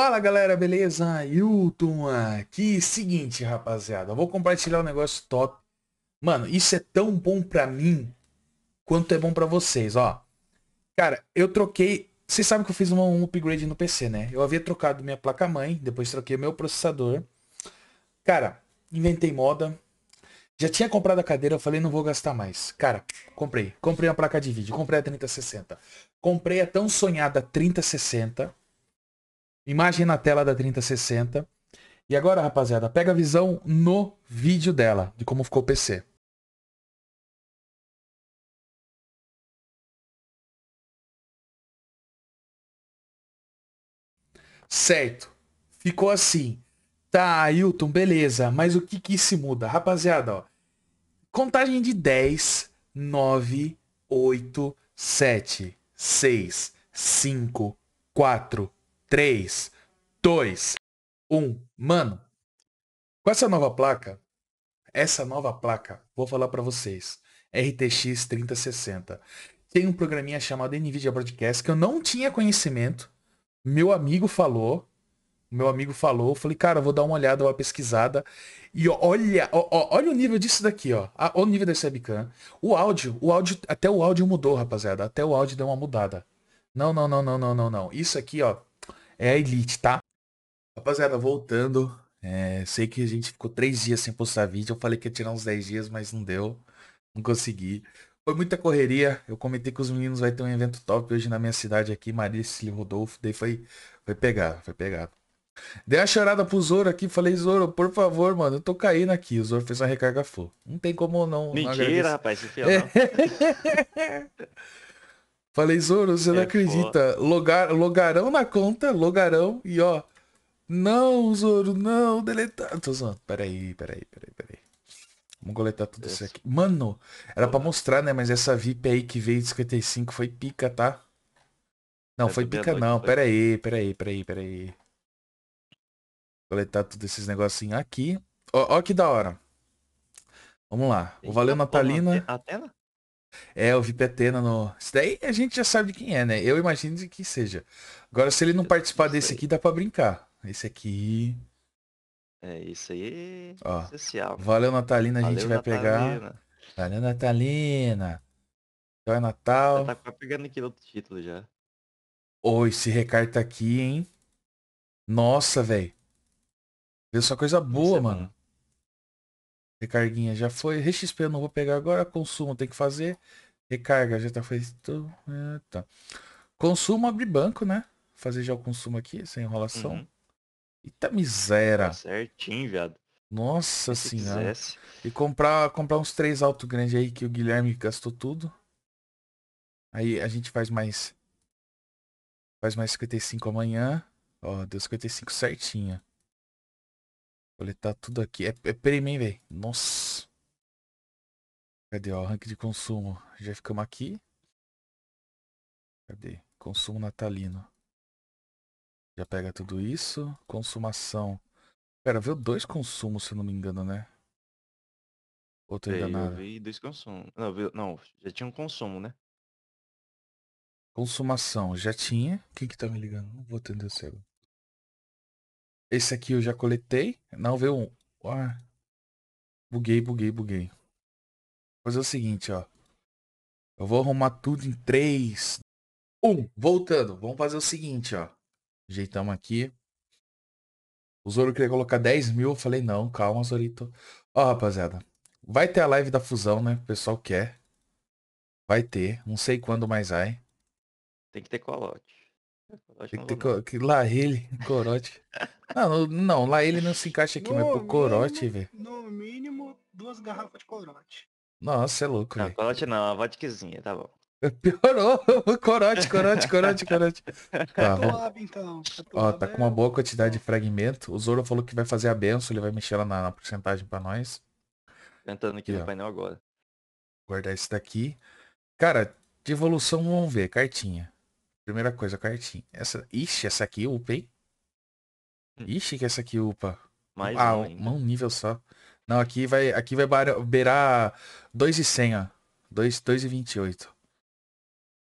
Fala galera, beleza? Hilton aqui. Seguinte, rapaziada, eu vou compartilhar um negócio top. Mano, isso é tão bom pra mim quanto é bom pra vocês, ó. Cara, eu troquei. Vocês sabem que eu fiz um upgrade no PC, né? Eu havia trocado minha placa-mãe, depois troquei meu processador. Cara, inventei moda. Já tinha comprado a cadeira, eu falei, não vou gastar mais. Cara, comprei. Comprei a placa de vídeo, comprei a 3060. Comprei a tão sonhada 3060 Imagem na tela da 3060. E agora, rapaziada, pega a visão no vídeo dela, de como ficou o PC. Certo. Ficou assim. Tá, Ailton, beleza. Mas o que que se muda? Rapaziada, ó. Contagem de 10, 9, 8, 7, 6, 5, 4, 3, 2, 1. Mano, com essa nova placa, essa nova placa, vou falar para vocês, RTX 3060. Tem um programinha chamado NVIDIA Broadcast que eu não tinha conhecimento. Meu amigo falou, meu amigo falou, eu falei, cara, vou dar uma olhada, uma pesquisada. E olha, ó, ó, olha o nível disso daqui, ó. Ah, o nível desse webcam. O áudio, o áudio, até o áudio mudou, rapaziada. Até o áudio deu uma mudada. Não, não, não, não, não, não, não. Isso aqui, ó, é a Elite, tá? Rapaziada, voltando. É, sei que a gente ficou três dias sem postar vídeo. Eu falei que ia tirar uns 10 dias, mas não deu. Não consegui. Foi muita correria. Eu comentei que os meninos vai ter um evento top hoje na minha cidade aqui, Marice e Rodolfo. Daí foi, foi pegar, foi pegar. Dei a chorada pro Zoro aqui, falei, Zoro, por favor, mano, eu tô caindo aqui. O Zoro fez uma recarga full. Não tem como não. Mentira, não rapaz, esse fiel não. Falei, Zoro, você é, não acredita. Logar, logarão na conta, logarão e ó. Não, Zoro, não, deletar. Tô zoando. Peraí, peraí, peraí, peraí. Vamos coletar tudo isso, aqui. Mano, era Pô. pra mostrar, né? Mas essa VIP aí que veio de 55 foi pica, tá? Não, é foi pica não. Foi... Peraí, peraí, peraí, peraí. Coletar tudo esses negocinhos aqui. Ó, ó que da hora. Vamos lá. O Valeu Natalina. A tela? É, eu vi Petena no. Isso daí a gente já sabe de quem é, né? Eu imagino de que seja. Agora, se ele não participar desse aqui, dá pra brincar. Esse aqui. É, isso aí Ó, é essencial. Valeu, Natalina. Valeu, a gente vai Natalina. pegar. Valeu, Natalina. Então é Natal. Já tá pegando aqui outro título já. Oi esse recarta tá aqui, hein? Nossa, velho. Viu só coisa boa, é mano. mano. Recarguinha já foi. rexp eu não vou pegar agora. Consumo tem que fazer. Recarga já tá feito. É, tá. Consumo abre banco, né? Fazer já o consumo aqui, sem enrolação. Uhum. Eita miséria. Tá certinho, viado. Nossa Se senhora. Quisesse. E comprar, comprar uns três alto grande aí que o Guilherme gastou tudo. Aí a gente faz mais. Faz mais 55 amanhã. Ó, deu 55 certinha. Coletar tá tudo aqui. É, é premium, velho. Nossa. Cadê, ó? Rank de consumo. Já ficamos aqui. Cadê? Consumo natalino. Já pega tudo isso. Consumação. Pera, veio dois consumos, se eu não me engano, né? Ou tô enganado? Eu vi dois consumos. Não, veio... não, já tinha um consumo, né? Consumação, já tinha. Quem que tá me ligando? Não vou atender o cego. Esse aqui eu já coletei. Não, veio um. Ah, buguei, buguei, buguei. Vou fazer o seguinte, ó. Eu vou arrumar tudo em 3, 1. Voltando. Vamos fazer o seguinte, ó. Ajeitamos aqui. O Zoro queria colocar 10 mil. Eu falei, não, calma, Zorito. Ó, rapaziada. Vai ter a live da fusão, né? O pessoal quer. Vai ter. Não sei quando mais vai. Tem que ter colote. Tem que, ter co- que lá ele, corote. Ah, não, não, lá ele não se encaixa aqui, No mas pro corote, mínimo- velho. No mínimo, duas garrafas de corote. Nossa, é louco, Não, corote não, é a vodkazinha, tá bom. É, piorou. Corote, corote, corote, corote. É tá, então. Ó, tá com uma boa quantidade de fragmento. O Zoro falou que vai fazer a benção, ele vai mexer lá na, na porcentagem pra nós. tentando aqui ó. no painel agora. Guardar esse daqui. Cara, de evolução vamos ver, cartinha. Primeira coisa, cartinha. Essa... Ixi, essa aqui eu upei. Hum. Ixi, que essa aqui upa. Mais ah, um, nível só. Não, aqui vai, aqui vai beirar 2,100, ó. 2, 2,28.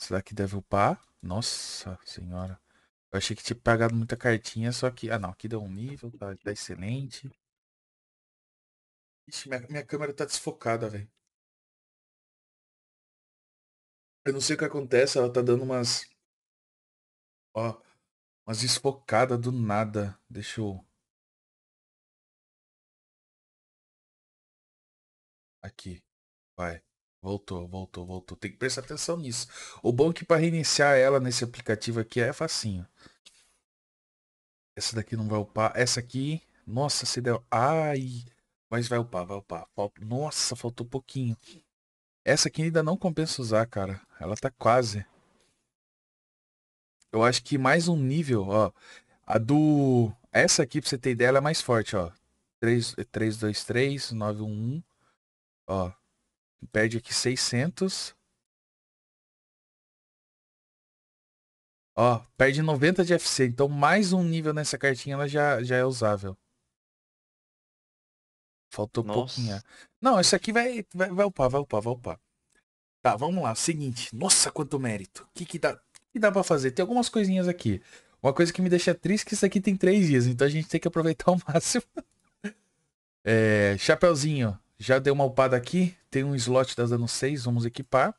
será daqui deve upar. Nossa senhora. Eu achei que tinha pagado muita cartinha, só que... Ah, não. Aqui deu um nível, tá, tá excelente. Ixi, minha, minha câmera tá desfocada, velho. Eu não sei o que acontece, ela tá dando umas... Ó, umas desfocadas do nada. Deixa eu. Aqui. Vai. Voltou, voltou, voltou. Tem que prestar atenção nisso. O bom é que para reiniciar ela nesse aplicativo aqui é facinho. Essa daqui não vai upar. Essa aqui. Nossa, se deu. Ai. Mas vai upar, vai upar. Nossa, faltou pouquinho. Essa aqui ainda não compensa usar, cara. Ela tá quase. Eu acho que mais um nível, ó. A do. Essa aqui, pra você ter ideia, ela é mais forte, ó. 3, 3, 2, 3, 9, 1, 1. Ó. Perde aqui 600. Ó, perde 90 de FC. Então, mais um nível nessa cartinha, ela já, já é usável. Faltou Nossa. pouquinho. Não, isso aqui vai, vai, vai upar, vai upar, vai upar. Tá, vamos lá. Seguinte. Nossa, quanto mérito. O que que dá? que dá para fazer? Tem algumas coisinhas aqui. Uma coisa que me deixa triste é que isso aqui tem três dias, então a gente tem que aproveitar ao máximo. é, chapeuzinho, já deu uma upada aqui. Tem um slot das dano 6, vamos equipar.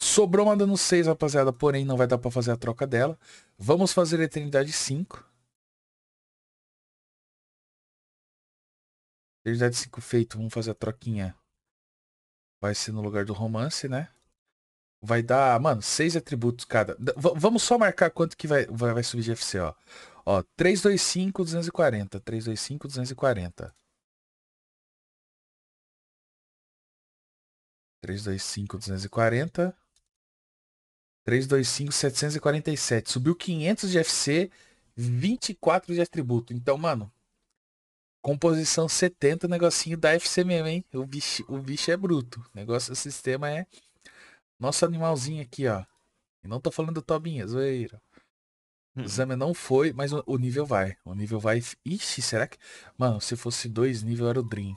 Sobrou uma dano 6, rapaziada, porém não vai dar para fazer a troca dela. Vamos fazer a Eternidade 5. Eternidade 5 feito, vamos fazer a troquinha. Vai ser no lugar do romance, né? Vai dar, mano, seis atributos cada. V vamos só marcar quanto que vai, vai, vai subir de FC, ó. Ó, 325, 240. 325, 240. 325, 240. 325, 747. Subiu 500 de FC, 24 de atributo. Então, mano, composição 70, negocinho da FC mesmo, hein? O bicho, o bicho é bruto. O negócio do sistema é nosso animalzinho aqui, ó. E não tô falando do Tobinha, zoeira. O exame hum. não foi, mas o nível vai. O nível vai. Ixi, será que. Mano, se fosse dois nível era o Dream.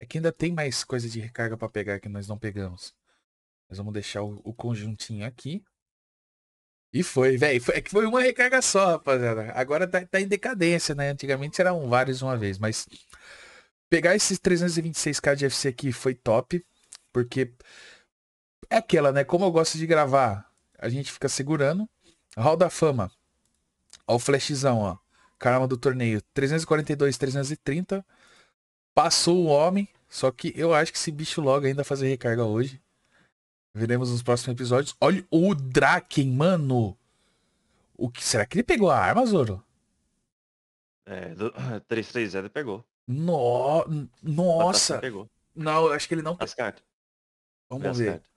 É que ainda tem mais coisa de recarga para pegar que nós não pegamos. Mas vamos deixar o, o conjuntinho aqui. E foi, velho. É que foi uma recarga só, rapaziada. Agora tá, tá, em decadência, né? Antigamente eram vários uma vez, mas. Pegar esses 326k de FC aqui foi top. Porque é aquela, né? Como eu gosto de gravar, a gente fica segurando. Hall da Fama. Ó, o flashzão, ó. Caramba do torneio. 342, 330. Passou o homem. Só que eu acho que esse bicho logo ainda fazer recarga hoje. Veremos nos próximos episódios. Olha o Draken, mano. O que será que ele pegou a arma, Zoro? É, do, 330 pegou. No, nossa. Pegou. Não, eu acho que ele não. As cartas. Vamos As ver. Cartas.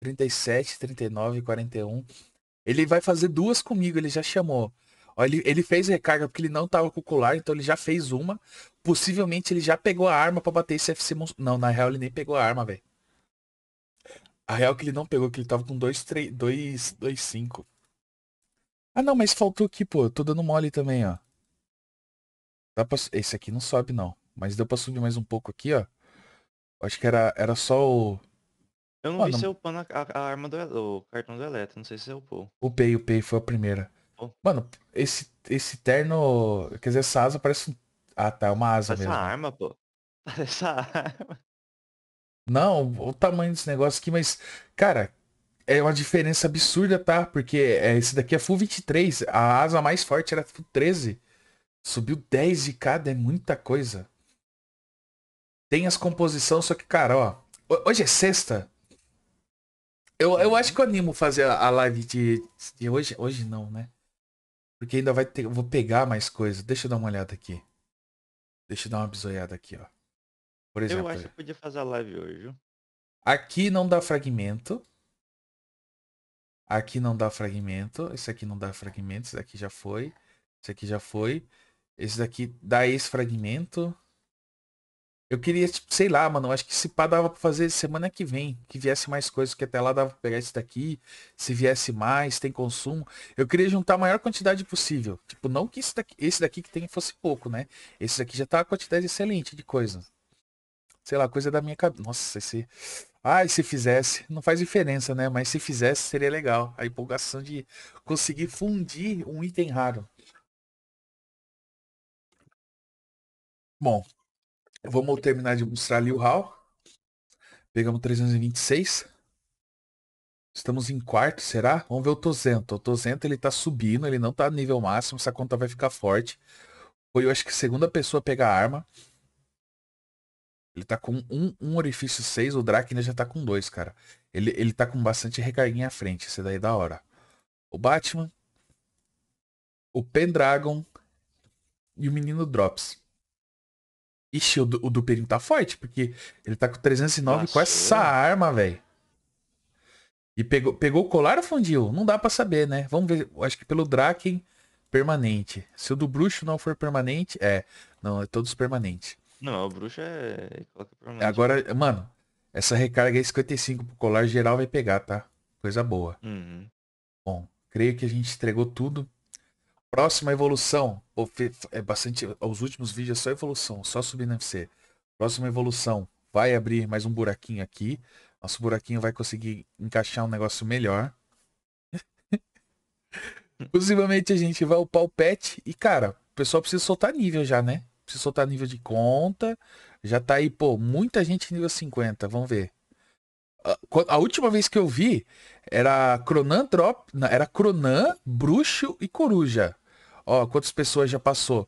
37, 39, 41. Ele vai fazer duas comigo, ele já chamou. Ó, ele, ele fez recarga porque ele não tava tá com o colar, então ele já fez uma. Possivelmente ele já pegou a arma para bater esse FC Monstro. Não, na real ele nem pegou a arma, velho. A real que ele não pegou, que ele tava com 2, 3, 2, 2, 5. Ah não, mas faltou aqui, pô. tô dando mole também, ó. Dá pra... Esse aqui não sobe, não. Mas deu pra subir mais um pouco aqui, ó. Acho que era, era só o... Eu não vi não... se upando a, a, a arma do o cartão do Eletro, não sei se upou. Upei, upei, foi a primeira. Oh. Mano, esse, esse terno. Quer dizer, essa asa parece. Ah tá, é uma asa parece mesmo. Essa arma, pô. Parece a arma. Não, o tamanho desse negócio aqui, mas. Cara, é uma diferença absurda, tá? Porque é, esse daqui é Full 23. A asa mais forte era Full 13. Subiu 10 de cada, é muita coisa. Tem as composições, só que, cara, ó. Hoje é sexta. Eu, eu uhum. acho que eu animo fazer a live de, de hoje. Hoje não, né? Porque ainda vai ter. vou pegar mais coisas. Deixa eu dar uma olhada aqui. Deixa eu dar uma bisoiada aqui, ó. Por exemplo. Eu acho que eu podia fazer a live hoje. Aqui não dá fragmento. Aqui não dá fragmento. Esse aqui não dá fragmento. Esse aqui já foi. Esse aqui já foi. Esse daqui dá esse fragmento. Eu queria, tipo, sei lá, mano, acho que se pá dava pra fazer semana que vem, que viesse mais coisas, que até lá dava pra pegar esse daqui, se viesse mais, tem consumo. Eu queria juntar a maior quantidade possível. Tipo, não que esse daqui, esse daqui que tem fosse pouco, né? Esse daqui já tá uma quantidade excelente de coisa. Sei lá, coisa da minha cabeça. Nossa, esse. Ai, se fizesse, não faz diferença, né? Mas se fizesse, seria legal. A empolgação de conseguir fundir um item raro. Bom, Vamos terminar de mostrar ali o Hall. Pegamos 326. Estamos em quarto, será? Vamos ver o Tozento. O Tozento ele tá subindo, ele não tá nível máximo, essa conta vai ficar forte. Foi, eu acho que, segunda pessoa a pegar a arma. Ele tá com um, um orifício 6, o Drakna já tá com dois, cara. Ele, ele tá com bastante recarguinha à frente, esse daí é da hora. O Batman, o Pendragon e o menino Drops. Ixi, o do, o do tá forte, porque ele tá com 309 com essa arma, velho. E pegou, pegou o colar ou fundiu? Não dá para saber, né? Vamos ver. Acho que pelo Draken, permanente. Se o do bruxo não for permanente, é. Não, é todos permanente. Não, o bruxo é. Permanente. Agora, mano, essa recarga é 55 pro colar geral vai pegar, tá? Coisa boa. Uhum. Bom, creio que a gente entregou tudo. Próxima evolução. É bastante. Os últimos vídeos é só evolução, só subindo FC. Próxima evolução. Vai abrir mais um buraquinho aqui. Nosso buraquinho vai conseguir encaixar um negócio melhor. Possivelmente a gente vai upar o pet. E, cara, o pessoal precisa soltar nível já, né? Precisa soltar nível de conta. Já tá aí, pô, muita gente nível 50. Vamos ver. A última vez que eu vi era Cronan Drop. Era Cronan, Bruxo e Coruja. Ó, quantas pessoas já passou?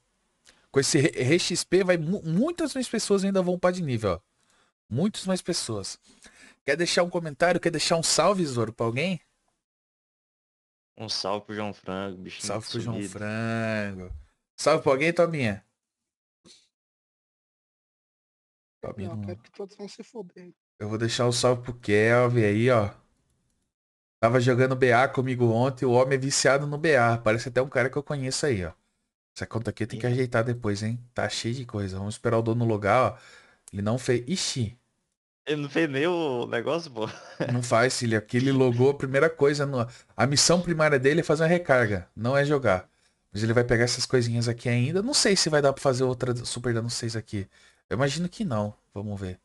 Com esse RXP, vai, muitas mais pessoas ainda vão para de nível, ó. Muitas mais pessoas. Quer deixar um comentário? Quer deixar um salve, Zoro, pra alguém? Um salve pro João Frango, bicho. Salve pro João Frango. Salve pra alguém, Tominha? Tominha não, Eu quero que todos vão se foder. Eu vou deixar o um salve pro Kelvin aí, ó. Tava jogando BA comigo ontem, o homem é viciado no BA. Parece até um cara que eu conheço aí, ó. Essa conta aqui tem que ajeitar depois, hein? Tá cheio de coisa. Vamos esperar o dono logar, ó. Ele não fez. Ixi! Ele não fez nem o negócio, pô. Não faz, filho. Aqui ele logou a primeira coisa. No... A missão primária dele é fazer uma recarga, não é jogar. Mas ele vai pegar essas coisinhas aqui ainda. Não sei se vai dar pra fazer outra super dano 6 aqui. Eu imagino que não. Vamos ver.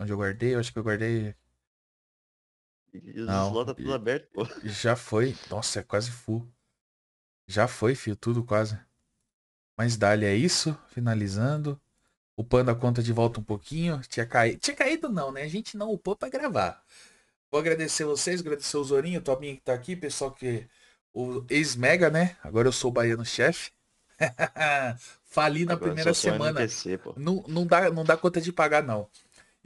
Onde eu guardei? Eu acho que eu guardei os tá tudo aberto, pô. Já foi. Nossa, é quase full. Já foi, filho, tudo quase. Mas dali é isso, finalizando. Upando a conta de volta um pouquinho. Tinha caído. Tinha caído não, né? A gente não upou pra gravar. Vou agradecer vocês, agradecer o Zorinho, o Tominho que tá aqui, pessoal que. O ex-mega, né? Agora eu sou o baiano-chefe. Fali na Agora primeira semana. não, não, dá, não dá conta de pagar, não.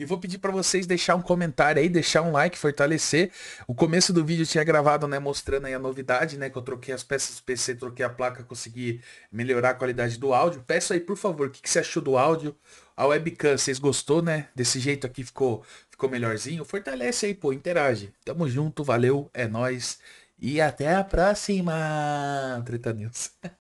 E vou pedir para vocês deixar um comentário aí, deixar um like, fortalecer. O começo do vídeo eu tinha gravado, né, mostrando aí a novidade, né, que eu troquei as peças do PC, troquei a placa, consegui melhorar a qualidade do áudio. Peço aí, por favor, o que, que você achou do áudio? A webcam, vocês gostou, né? Desse jeito aqui ficou, ficou melhorzinho? Fortalece aí, pô, interage. Tamo junto, valeu, é nós E até a próxima, Treta News.